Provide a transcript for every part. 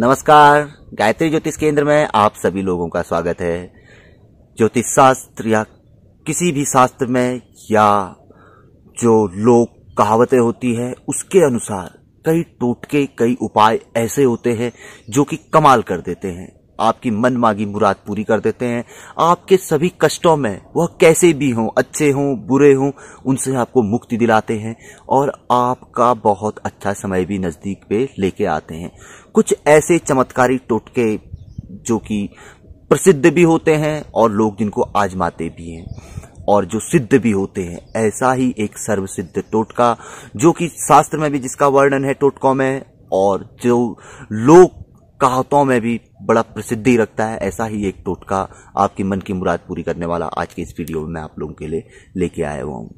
नमस्कार गायत्री ज्योतिष केंद्र में आप सभी लोगों का स्वागत है ज्योतिष शास्त्र या किसी भी शास्त्र में या जो लोक कहावतें होती है उसके अनुसार कई टोटके कई उपाय ऐसे होते हैं जो कि कमाल कर देते हैं आपकी मन मांगी मुराद पूरी कर देते हैं आपके सभी कष्टों में वह कैसे भी हों अच्छे हों बुरे हों उनसे आपको मुक्ति दिलाते हैं और आपका बहुत अच्छा समय भी नज़दीक पे लेके आते हैं कुछ ऐसे चमत्कारी टोटके जो कि प्रसिद्ध भी होते हैं और लोग जिनको आजमाते भी हैं और जो सिद्ध भी होते हैं ऐसा ही एक सर्वसिद्ध टोटका जो कि शास्त्र में भी जिसका वर्णन है टोटकों में और जो लोग कहावतों में भी बड़ा प्रसिद्धि रखता है ऐसा ही एक टोटका आपकी मन की मुराद पूरी करने वाला आज के इस वीडियो में मैं आप लोगों के लिए लेके आया हुआ हूँ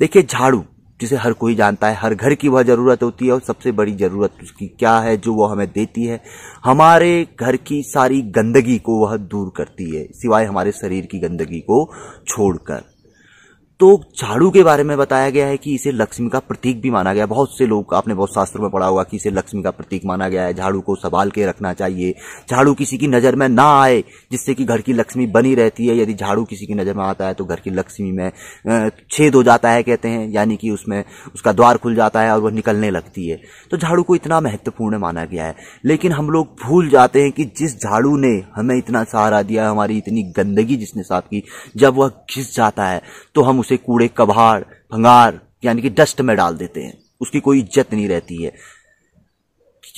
देखिए झाड़ू जिसे हर कोई जानता है हर घर की वह ज़रूरत होती है और सबसे बड़ी ज़रूरत उसकी क्या है जो वह हमें देती है हमारे घर की सारी गंदगी को वह दूर करती है सिवाय हमारे शरीर की गंदगी को छोड़कर तो झाड़ू के बारे में बताया गया है कि इसे लक्ष्मी का प्रतीक भी माना गया बहुत से लोग आपने बहुत शास्त्रों में पढ़ा हुआ कि इसे लक्ष्मी का प्रतीक माना गया है झाड़ू को संभाल के रखना चाहिए झाड़ू किसी की नज़र में ना आए जिससे कि घर की लक्ष्मी बनी रहती है यदि झाड़ू किसी की नज़र में आता है तो घर की लक्ष्मी में छेद हो जाता है कहते हैं यानी कि उसमें उसका द्वार खुल जाता है और वह निकलने लगती है तो झाड़ू को इतना महत्वपूर्ण माना गया है लेकिन हम लोग भूल जाते हैं कि जिस झाड़ू ने हमें इतना सहारा दिया हमारी इतनी गंदगी जिसने साफ की जब वह घिस जाता है तो हम उसे उसे कूड़े कबाड़ भंगार यानी कि डस्ट में डाल देते हैं उसकी कोई इज्जत नहीं रहती है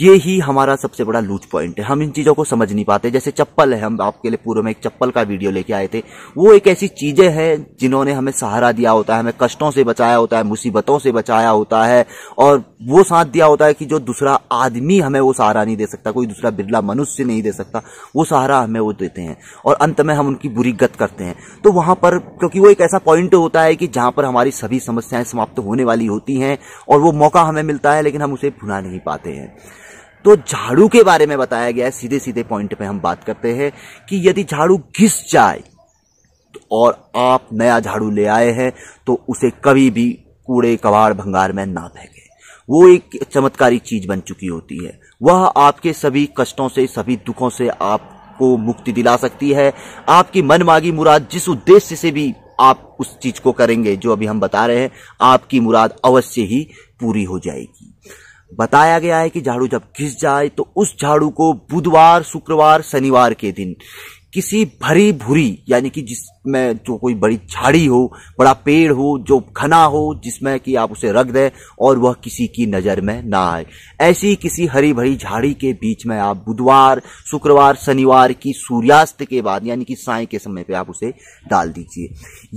ये ही हमारा सबसे बड़ा लूज पॉइंट है हम इन चीज़ों को समझ नहीं पाते जैसे चप्पल है हम आपके लिए पूर्व में एक चप्पल का वीडियो लेके आए थे वो एक ऐसी चीज़ें हैं जिन्होंने हमें सहारा दिया होता है हमें कष्टों से बचाया होता है मुसीबतों से बचाया होता है और वो साथ दिया होता है कि जो दूसरा आदमी हमें वो सहारा नहीं दे सकता कोई दूसरा बिरला मनुष्य नहीं दे सकता वो सहारा हमें वो देते हैं और अंत में हम उनकी बुरी गत करते हैं तो वहां पर क्योंकि वो एक ऐसा पॉइंट होता है कि जहां पर हमारी सभी समस्याएं समाप्त होने वाली होती हैं और वो मौका हमें मिलता है लेकिन हम उसे भुना नहीं पाते हैं तो झाड़ू के बारे में बताया गया है सीधे सीधे पॉइंट पे हम बात करते हैं कि यदि झाड़ू घिस जाए तो और आप नया झाड़ू ले आए हैं तो उसे कभी भी कूड़े कबाड़ भंगार में ना फेंके वो एक चमत्कारी चीज बन चुकी होती है वह आपके सभी कष्टों से सभी दुखों से आपको मुक्ति दिला सकती है आपकी मनमागी मुराद जिस उद्देश्य से भी आप उस चीज को करेंगे जो अभी हम बता रहे हैं आपकी मुराद अवश्य ही पूरी हो जाएगी बताया गया है कि झाड़ू जब घिस जाए तो उस झाड़ू को बुधवार शुक्रवार शनिवार के दिन किसी भरी भूरी यानी कि जिसमें जो तो कोई बड़ी झाड़ी हो बड़ा पेड़ हो जो घना हो जिसमें कि आप उसे रख दें और वह किसी की नज़र में ना आए ऐसी किसी हरी भरी झाड़ी के बीच में आप बुधवार शुक्रवार शनिवार की सूर्यास्त के बाद यानी कि साय के समय पे आप उसे डाल दीजिए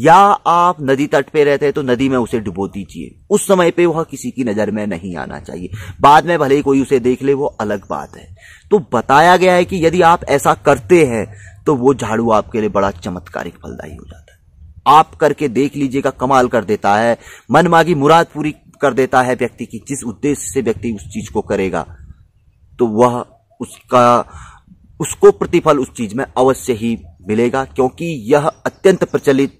या आप नदी तट पे रहते हैं तो नदी में उसे डुबो दीजिए उस समय पे वह किसी की नज़र में नहीं आना चाहिए बाद में भले ही कोई उसे देख ले वो अलग बात है तो बताया गया है कि यदि आप ऐसा करते हैं तो वो झाड़ू आपके लिए बड़ा चमत्कारिक फलदायी हो जाता है आप करके देख लीजिएगा कमाल कर देता है मन मांगी मुराद पूरी कर देता है व्यक्ति की जिस उद्देश्य से व्यक्ति उस चीज को करेगा तो वह उसका उसको प्रतिफल उस चीज में अवश्य ही मिलेगा क्योंकि यह अत्यंत प्रचलित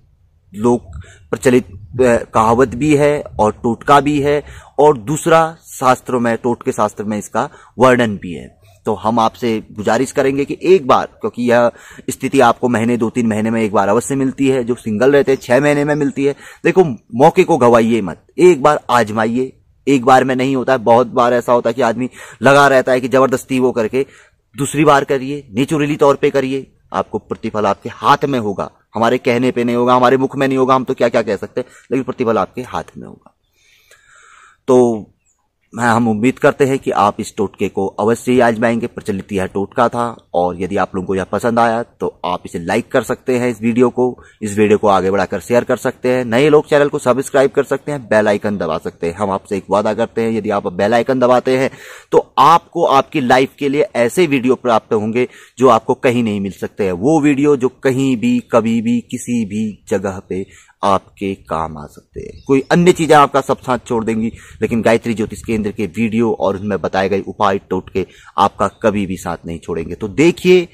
लोक प्रचलित कहावत भी है और टोटका भी है और दूसरा शास्त्रों में टोटके शास्त्र में इसका वर्णन भी है तो हम आपसे गुजारिश करेंगे कि एक बार क्योंकि यह स्थिति आपको महीने दो तीन महीने में एक बार अवश्य मिलती है जो सिंगल रहते हैं छह महीने में मिलती है देखो मौके को गवाइए मत एक बार आजमाइए एक बार में नहीं होता है बहुत बार ऐसा होता है कि आदमी लगा रहता है कि जबरदस्ती वो करके दूसरी बार करिए नेचुरली तौर पर करिए आपको प्रतिफल आपके हाथ में होगा हमारे कहने पे नहीं होगा हमारे मुख में नहीं होगा हम तो क्या क्या कह सकते हैं लेकिन प्रतिफल आपके हाथ में होगा तो हम उम्मीद करते हैं कि आप इस टोटके को अवश्य ही आजमाएंगे प्रचलित यह टोटका था और यदि आप लोगों को यह पसंद आया तो आप इसे लाइक कर सकते हैं इस वीडियो को इस वीडियो को आगे बढ़ाकर शेयर कर सकते हैं नए लोग चैनल को सब्सक्राइब कर सकते हैं बेल आइकन दबा सकते हैं हम आपसे एक वादा करते हैं यदि आप बेल आइकन दबाते हैं तो आपको आपकी लाइफ के लिए ऐसे वीडियो प्राप्त होंगे जो आपको कहीं नहीं मिल सकते हैं वो वीडियो जो कहीं भी कभी भी किसी भी जगह पे आपके काम आ सकते हैं कोई अन्य चीज़ें आपका सब साथ छोड़ देंगी लेकिन गायत्री ज्योतिष केंद्र के वीडियो और उनमें बताए गए उपाय टोटके आपका कभी भी साथ नहीं छोड़ेंगे तो देखिए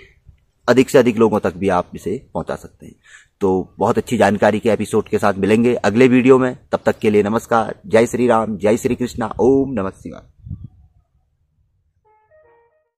अधिक से अधिक लोगों तक भी आप इसे पहुंचा सकते हैं तो बहुत अच्छी जानकारी के एपिसोड के साथ मिलेंगे अगले वीडियो में तब तक के लिए नमस्कार जय श्री राम जय श्री कृष्णा ओम नमस्कार